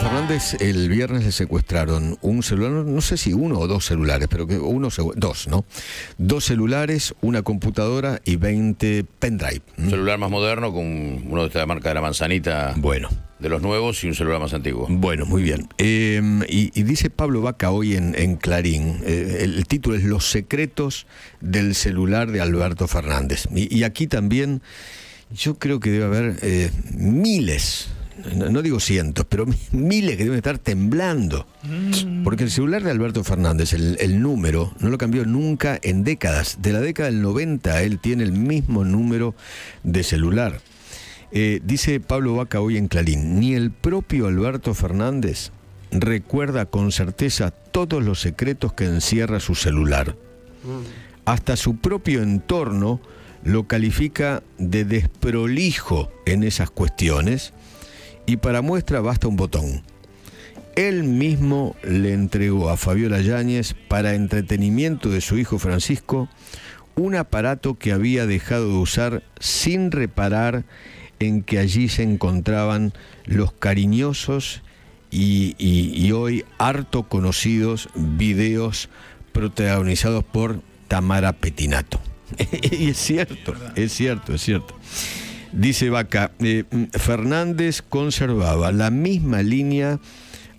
Fernández el viernes le secuestraron un celular, no sé si uno o dos celulares, pero que uno, dos, ¿no? Dos celulares, una computadora y 20 pendrive. Un mm. celular más moderno con uno de esta marca de la manzanita. Bueno. De los nuevos y un celular más antiguo. Bueno, muy bien. Em, y, dice Pablo Vaca hoy en, Clarín, eh, el, título es Los secretos del celular de Alberto Fernández. Y, aquí también yo creo que debe haber eh, miles no, digo cientos, pero miles que deben estar temblando. Mm. Porque el celular de Alberto Fernández, el, número, no lo cambió nunca en décadas. De la década del 90 él tiene el mismo número de celular. Eh, dice Pablo Vaca hoy en Clarín, ni el propio Alberto Fernández recuerda con certeza todos los secretos que encierra su celular. Mm. Hasta su propio entorno lo califica de desprolijo en esas cuestiones y para muestra basta un botón. Él mismo le entregó a Fabiola Yáñez para entretenimiento de su hijo Francisco un aparato que había dejado de usar sin reparar en que allí se encontraban los cariñosos y, hoy harto conocidos videos protagonizados por Tamara Petinato. y es cierto, es cierto, es cierto. Dice Vaca, eh, Fernández conservaba la misma línea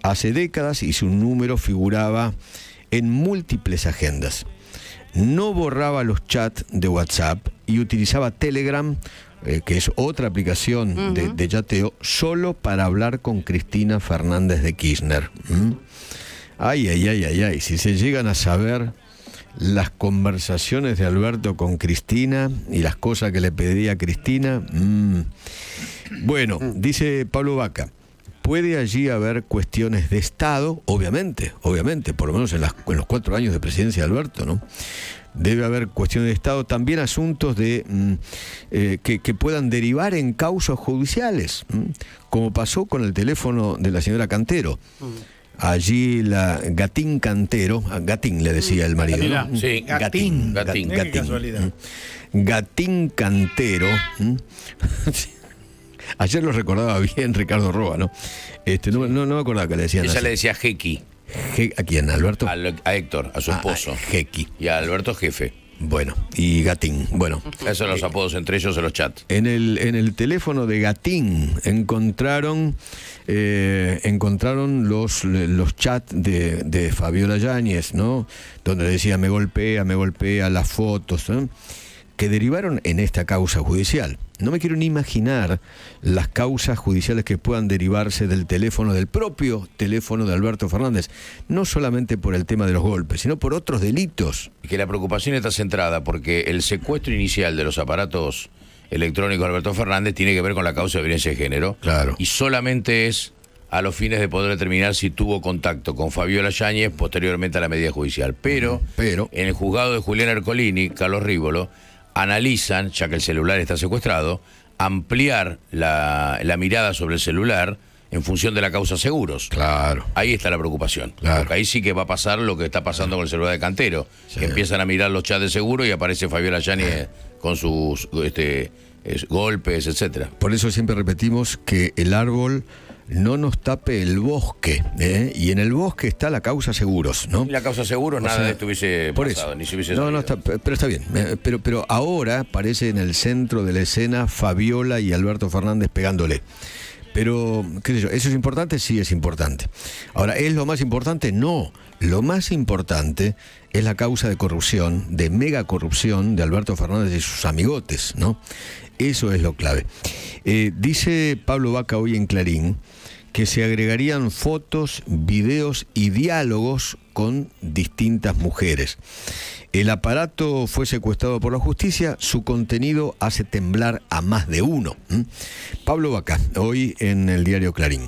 hace décadas y su número figuraba en múltiples agendas. No borraba los chats de WhatsApp y utilizaba Telegram, eh, que es otra aplicación de, yateo, solo para hablar con Cristina Fernández de Kirchner. ¿Mm? Ay, ay, ay, ay, ay, si se llegan a saber las conversaciones de Alberto con Cristina y las cosas que le pedía a Cristina. Mm. Bueno, dice Pablo Vaca. ¿Puede allí haber cuestiones de Estado? Obviamente, obviamente, por lo menos en, las, los cuatro años de presidencia de Alberto, ¿no? Debe haber cuestiones de Estado, también asuntos de, mm, eh, que, puedan derivar en causas judiciales, como pasó con el teléfono de la señora Cantero. Mm. Allí la Gatín Cantero, Gatín le decía el marido. Gatín. Gatín. Gatín. Gatín. Mm. Cantero. Ayer lo recordaba bien Ricardo Roa, ¿no? Este, no, no, me acordaba que le decían. Ella le decía Jequi. ¿A quién? ¿Alberto? A, Héctor, a su ah, esposo. Y a Alberto Jefe. Bueno, y Gatín. Bueno. Esos son los eh, apodos entre ellos en los chats. En el, en el teléfono de Gatín encontraron, eh, encontraron los, los chats de, de Fabiola Yáñez, ¿no? Donde decía me golpea, me golpea, las fotos que derivaron en esta causa judicial. No me quiero ni imaginar las causas judiciales que puedan derivarse del teléfono, del propio teléfono de Alberto Fernández, no solamente por el tema de los golpes, sino por otros delitos. Que la preocupación está centrada porque el secuestro inicial de los aparatos electrónicos de Alberto Fernández tiene que ver con la causa de violencia de género. Claro. Y solamente es a los fines de poder determinar si tuvo contacto con Fabiola Yáñez posteriormente a la medida judicial. Pero, pero en el juzgado de Julián Arcolini, Carlos Rívolo, analizan, ya que el celular está secuestrado, ampliar la, mirada sobre el celular en función de la causa seguros. Claro. Ahí está la preocupación. Porque ahí sí que va a pasar lo que está pasando con el celular de Cantero. empiezan a mirar los chats de seguro y aparece Fabiola Yani eh. con sus este, golpes, etcétera. Por eso siempre repetimos que el árbol no nos tape el bosque. ¿eh? Y en el bosque está la causa seguros, ¿no? La causa seguros nada estuviese por eso. ni No, no está, pero está bien. ¿eh? Pero, pero ahora parece en el centro de la escena Fabiola y Alberto Fernández pegándole. Pero, qué sé yo, ¿eso es importante? Sí, es importante. Ahora, ¿es lo más importante? No. Lo más importante es la causa de corrupción, de mega corrupción de Alberto Fernández y sus amigotes, ¿no? Eso es lo clave. Eh, dice Pablo Vaca hoy en Clarín que se agregarían fotos, videos y diálogos con distintas mujeres. El aparato fue secuestrado por la justicia, su contenido hace temblar a más de uno. Pablo Vaca, hoy en el diario Clarín.